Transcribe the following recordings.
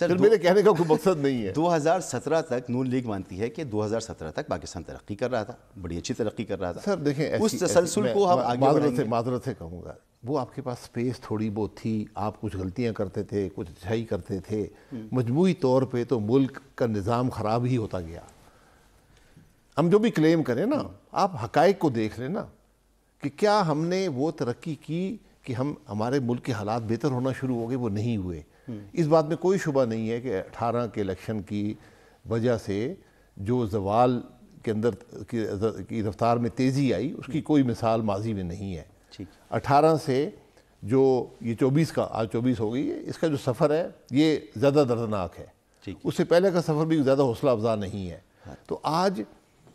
Sir तो मेरे कहने का कोई मकसद नहीं है 2017 तक नून लीग मानती है कि 2017 तक पाकिस्तान तरक्की कर रहा था बड़ी अच्छी तरक्की कर रहा था सर देखें उस तसलसल को हम आगे माजरत से कहूँगा वो आपके पास स्पेस थोड़ी बहुत थी आप कुछ गलतियाँ करते थे कुछ अच्छाई करते थे मजमू तौर पर तो मुल्क का निज़ाम ख़राब ही होता गया हम जो भी क्लेम करें ना आप हकाइक को देख लें ना कि क्या हमने वो तरक्की की कि हम हमारे मुल्क के हालात बेहतर होना शुरू हो गए वो नहीं हुए हम्म। इस बात में कोई शुबा नहीं है कि अठारह के इलेक्शन की वजह से जो जवाल के अंदर की रफ्तार में तेज़ी आई उसकी हम्म। कोई मिसाल माजी में नहीं है अठारह से जो ये चौबीस का आज चौबीस हो गई है इसका जो सफ़र है ये ज़्यादा दर्दनाक है उससे पहले का सफ़र भी ज़्यादा हौसला अफजा नहीं है हाँ। तो आज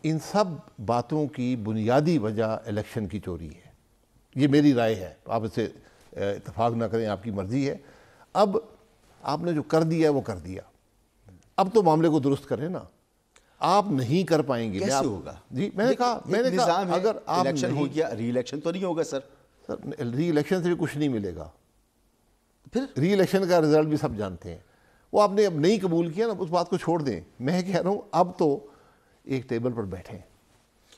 इन सब बातों की बुनियादी वजह इलेक्शन की चोरी है ये मेरी राय है आप इसे इतफाक़ ना करें आपकी मर्ज़ी है अब आपने जो कर दिया वो कर दिया अब तो मामले को दुरुस्त करें ना आप नहीं कर पाएंगे कैसे होगा जी मैंने कहा मैंने कहा अगर आप इलेक्शन हो गया री इलेक्शन तो नहीं होगा सर सर री इलेक्शन से कुछ नहीं मिलेगा फिर री इलेक्शन का रिजल्ट भी सब जानते हैं वो आपने अब नहीं कबूल किया ना उस बात को छोड़ दें मैं कह रहा हूँ अब तो एक टेबल पर बैठें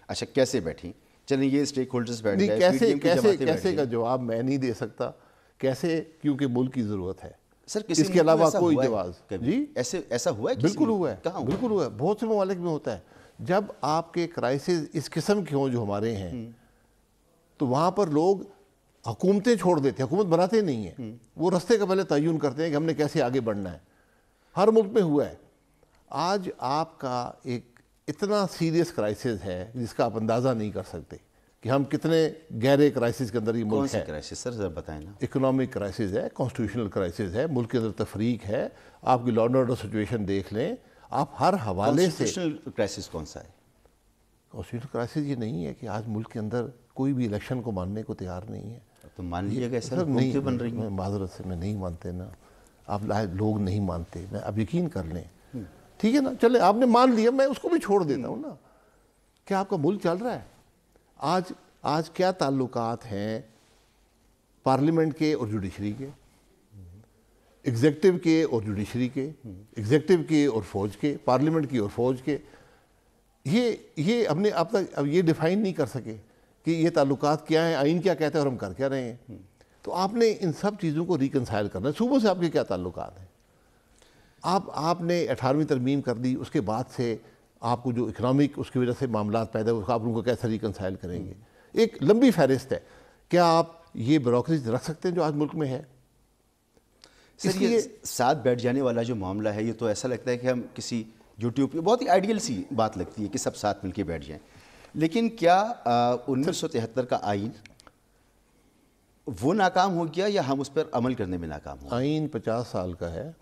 अच्छा कैसे बैठी चलिए ये स्टेक होल्डर्स बैठे कैसे कैसे कैसे का जवाब मैं नहीं दे सकता कैसे क्योंकि मुल्क की ज़रूरत है सर किसी इसके अलावा कोई जवाब जी ऐसे ऐसा हुआ है बिल्कुल हुआ है कहाँ बिल्कुल हुआ है बहुत से ममालिक में होता है जब आपके क्राइसिस इस किस्म के हों जो हमारे हैं हम्म। तो वहाँ पर लोग हुकूमतें छोड़ देते हैं हुकूमत बनाते नहीं है हम्म। वो रस्ते का पहले तयन करते हैं कि हमने कैसे आगे बढ़ना है हर मुल्क में हुआ है आज आपका एक इतना सीरियस क्राइसिस है जिसका आप अंदाज़ा नहीं कर सकते कि हम कितने गहरे क्राइसिस के अंदर ये मुल्क है क्राइसिस सर जरा बताएं ना इकोनॉमिक क्राइसिस है कॉन्स्टिट्यूशनल क्राइसिस है मुल्क के अंदर तफरीक है आपकी लॉ एंड ऑर्डर सिचुएशन देख लें आप हर हवाले से क्राइसिस कौन सा है कॉन्स्टिट्यूशनल क्राइसिस ये नहीं है कि आज मुल्क के अंदर कोई भी इलेक्शन को मानने को तैयार नहीं है तो मान लीजिएगा सर मतलब नहीं बन रही है माजरत से मैं नहीं मानते ना आप लोग नहीं मानते मैं अब यकीन कर लें हम्म। ठीक है ना चले आपने मान लिया मैं उसको भी छोड़ देता हूँ ना क्या आपका मुल्क चल रहा है आज आज क्या ताल्लुकात हैं पार्लियामेंट के और जुडिशरी के एग्जेक्टिव के और जुडिशरी के एग्जेक्टिव के और फौज के पार्लियामेंट की और फौज के ये ये हमने अब तक अब ये डिफाइन नहीं कर सके कि ये ताल्लुकात क्या हैं आइन क्या कहते हैं और हम कर क्या रहे हैं तो आपने इन सब चीज़ों को रिकनसाइल करना सुबह से आपके क्या ताल्लुकात हैं आप आपने अठारहवीं तरमीम कर दी उसके बाद से आपको जो इकनॉमिक उसकी वजह से मामला पैदा हुए आप उनको कैसे रिकनसाइल करेंगे एक लंबी फहरिस्त है क्या आप ये ब्रोकरेज रख सकते हैं जो आज मुल्क में है सर ये साथ बैठ जाने वाला जो मामला है ये तो ऐसा लगता है कि हम किसी यूट्यूब पे बहुत ही आइडियल सी बात लगती है कि सब साथ मिलकर बैठ जाएं लेकिन क्या उन्नीस सौ तिहत्तर का आइन वो नाकाम हो गया या हम उस पर अमल करने में नाकाम हो आइन पचास साल का है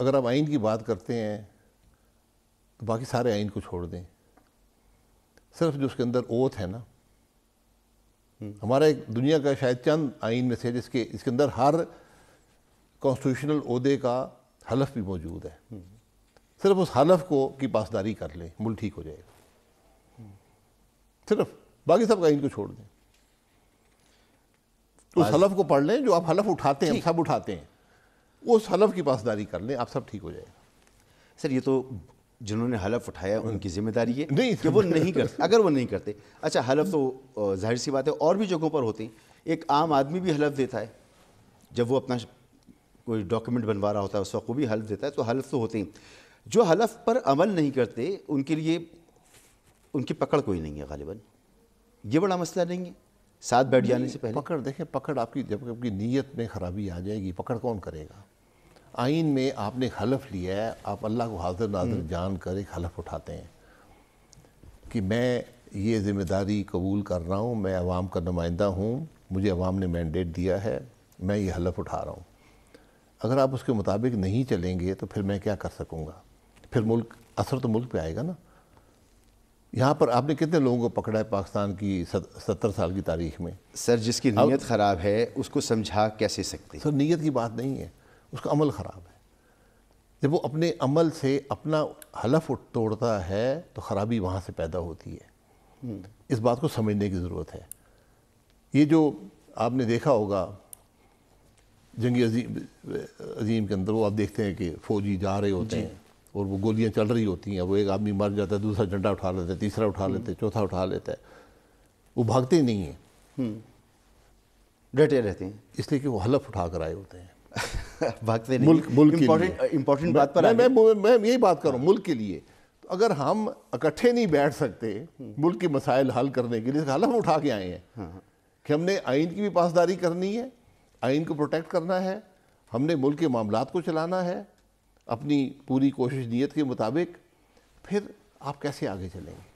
अगर आप आइन की बात करते हैं तो बाकी सारे आइन को छोड़ दें सिर्फ जो उसके अंदर ओथ है ना हम्म। हमारा एक दुनिया का शायद चंद आइन में से जिसके इसके अंदर हर कॉन्स्टिट्यूशनल अहदे का हलफ भी मौजूद है हम्म। सिर्फ उस हलफ को की पासदारी कर लें मुल्क ठीक हो जाएगा हम्म। सिर्फ बाकी सब आइन को छोड़ दें तो उस हलफ को पढ़ लें जो आप हलफ उठाते हैं सब उठाते हैं उस हलफ की पासदारी कर लें आप सब ठीक हो जाएगा सर ये तो जिन्होंने हलफ उठाया हाँ। उनकी जिम्मेदारी है नहीं कि वो नहीं करते अगर वो नहीं करते अच्छा हलफ तो जाहिर सी बात है और भी जगहों पर होते हैं एक आम आदमी भी हलफ देता है जब वो अपना कोई डॉक्यूमेंट बनवा रहा होता है उस वक्त वो भी हलफ देता है तो हलफ तो होते हैं जो हलफ पर अमल नहीं करते उनके लिए उनकी पकड़ कोई नहीं है गालिबा ये बड़ा मसला नहीं है साथ बैठ जाने से पहले पकड़ देखें पकड़ आपकी जब आपकी नीयत में ख़राबी आ जाएगी पकड़ कौन करेगा आइन में आपने हलफ लिया है आप अल्लाह को हाजिर नाजिर हम्म। जान कर एक हलफ उठाते हैं कि मैं ये ज़िम्मेदारी कबूल कर रहा हूँ मैं आवाम का नुमाइंदा हूँ मुझे आवाम ने मैंडेट दिया है मैं ये हलफ उठा रहा हूँ अगर आप उसके मुताबिक नहीं चलेंगे तो फिर मैं क्या कर सकूँगा फिर मुल्क असर तो मुल्क पर आएगा ना यहाँ पर आपने कितने लोगों को पकड़ा है पाकिस्तान की सत्तर साल की तारीख में सर जिसकी नीयत ख़राब है उसको समझा कैसे सकते सर नीयत की बात नहीं है उसका अमल ख़राब है जब वो अपने अमल से अपना हलफ तोड़ता है तो ख़राबी वहाँ से पैदा होती है इस बात को समझने की ज़रूरत है ये जो आपने देखा होगा जंगी अजीम अजीम के अंदर वो आप देखते हैं कि फ़ौजी जा रहे होते हैं और वो गोलियां चल रही होती हैं वो एक आदमी मर जाता है दूसरा झंडा उठा लेता है तीसरा उठा लेता है हम्म। चौथा उठा लेता है वो भागते ही नहीं हैं हम्म। डटे रहते हैं इसलिए कि वो हलफ उठा कर आए होते हैं भागते नहीं मुल्क मुल्क uh, बात पर मैं, मैं, मैं, मैं यही बात कर रहा हूँ मुल्क के लिए तो अगर हम इकट्ठे नहीं बैठ सकते मुल्क के मसाइल हल करने के लिए हल हम उठा के आए हैं हाँ, हाँ। कि हमने आइन की भी पासदारी करनी है आइन को प्रोटेक्ट करना है हमने मुल्क के मामला को चलाना है अपनी पूरी कोशिश नीयत के मुताबिक फिर आप कैसे आगे चलेंगे